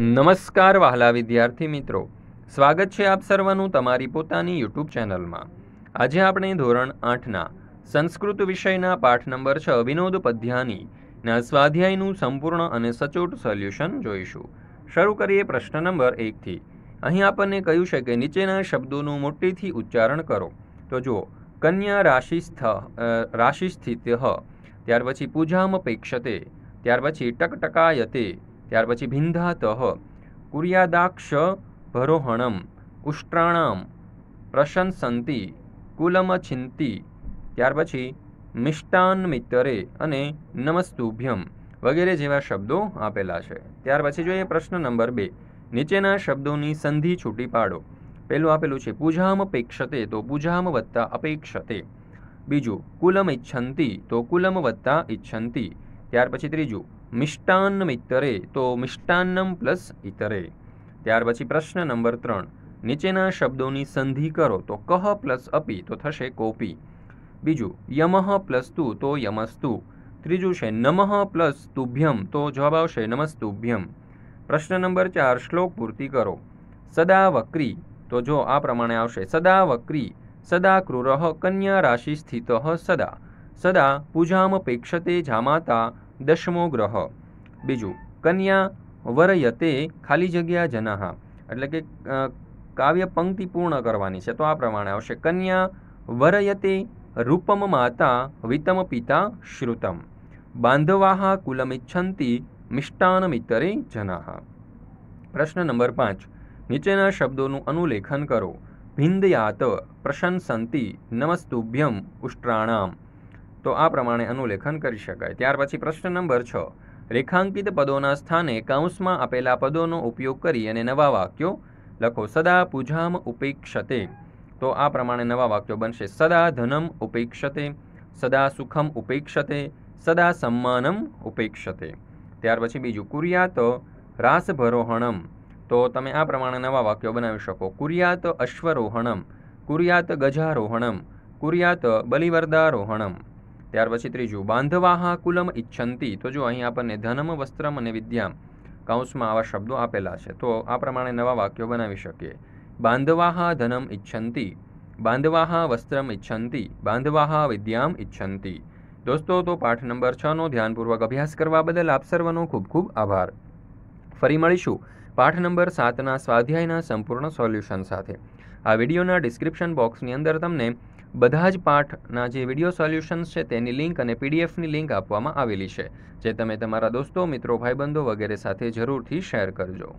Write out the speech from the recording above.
નમસ્કાર વહાલા વિદ્યાર્થી મિત્રો સ્વાગત છે આપ સર્વનું તમારી પોતાની યુટ્યુબ ચેનલમાં આજે આપણે ધોરણ આઠના સંસ્કૃત વિષયના પાઠ નંબર છ વિનોદ પધ્યાની ના સ્વાધ્યાયનું સંપૂર્ણ અને સચોટ સોલ્યુશન જોઈશું શરૂ કરીએ પ્રશ્ન નંબર એકથી અહીં આપણને કહ્યું છે કે નીચેના શબ્દોનું મોટીથી ઉચ્ચારણ કરો તો જુઓ કન્યા રાશિસ્થ રાશિ સ્થિત ત્યાર પછી પૂજામ પેક્ષતે ત્યાર પછી ટકટકાયતે ત્યાર પછી ભિંધાતઃ કુર્યાદાક્ષ ભરોહણમ ઉષ્ટ્રાણામ પ્રશંસંતિ કુલમછિંતિ ત્યાર પછી મિષ્ટાન મિત્તરે અને નમસ્તુભ્યમ વગેરે જેવા શબ્દો આપેલા છે ત્યાર પછી જોઈએ પ્રશ્ન નંબર બે નીચેના શબ્દોની સંધિ છૂટી પાડો પહેલું આપેલું છે પૂજામ અપેક્ષતે તો પૂજામ વત્તા અપેક્ષતે બીજું કુલમ ઇચ્છંતી તો કુલમ વત્તા ઇચ્છંતી ત્યાર પછી ત્રીજું મિષ્ટાન્નમ ઇતરે તો મિષ્ટાન્નમ પ્લસ ઇતરે ત્યાર પછી પ્રશ્ન નંબર ત્રણ નીચેના શબ્દોની સંધિ કરો તો કહ પ્લસ અપી તો થશે કોપી બીજું યમઃ પ્લસ તુ તો યમસ્તુ ત્રીજું છે નમઃ પ્લસ તુભ્યમ તો જવાબ આવશે નમસ્તુભ્યમ પ્રશ્ન નંબર ચાર શ્લોક પૂર્તિ કરો સદા વક્રી તો જો આ પ્રમાણે આવશે સદા વક્રી સદા ક્રૂર કન્યા રાશિ સ્થિત સદા સદા પૂજામપેક્ષતે જામાતા દશમો ગ્રહ બીજું કન્યા વરયતે ખાલી જગ્યા જનાહા એટલે કે કાવ્ય પંક્તિ પૂર્ણ કરવાની છે તો આ પ્રમાણે આવશે કન્યા વરયતે રૂપમ માતા વિતમ પિતા શ્રુતમ બાંધવાહા કુલમિચ્છંતી મિષ્ટાનમિતરે જનાહા પ્રશ્ન નંબર પાંચ નીચેના શબ્દોનું અનુલેખન કરો ભિંદયાત પ્રશંસંતી નમસ્તુભ્યમ ઉષ્ટ્રાણામ તો આ પ્રમાણે અનુલેખન કરી શકાય ત્યાર પછી પ્રશ્ન નંબર છ રેખાંકિત પદોના સ્થાને કૌંસમાં આપેલા પદોનો ઉપયોગ કરી અને નવા વાક્યો લખો સદા પૂજામ ઉપેક્ષતે તો આ પ્રમાણે નવા વાક્યો બનશે સદા ધનમ ઉપેક્ષતે સદા સુખમ ઉપેક્ષતે સદા સન્માનમ ઉપેક્ષતે ત્યાર પછી બીજું કુર્યાત રાસભરોહણમ તો તમે આ પ્રમાણે નવા વાક્યો બનાવી શકો કુર્યાત અશ્વરોહણમ કુર્યાત ગજારોહણમ કુર્યાત બલિવર્દારોહણમ ત્યાર પછી ત્રીજું બાંધવાહા કુલમ ઈચ્છંતી તો જો અહીં આપણને ધનમ વસ્ત્રમ અને વિદ્યામ કૌંસમાં આવા શબ્દો આપેલા છે તો આ પ્રમાણે નવા વાક્યો બનાવી શકીએ બાંધવાહા ધનમ ઈચ્છંતી બાંધવાહા વસ્ત્રમ ઈચ્છંતી બાંધવાહા વિદ્યામ ઈચ્છંતી દોસ્તો તો પાઠ નંબર છનો ધ્યાનપૂર્વક અભ્યાસ કરવા બદલ આપ સર્વનો ખૂબ ખૂબ આભાર ફરી મળીશું પાઠ નંબર સાતના સ્વાધ્યાયના સંપૂર્ણ સોલ્યુશન સાથે આ વિડીયોના ડિસ્ક્રિપ્શન બોક્સની અંદર તમને બધા જ પાઠના જે વિડીયો સોલ્યુશન્સ છે તેની લિંક અને પીડીએફની લિંક આપવામાં આવેલી છે જે તમે તમારા દોસ્તો મિત્રો ભાઈબંધો વગેરે સાથે જરૂરથી શેર કરજો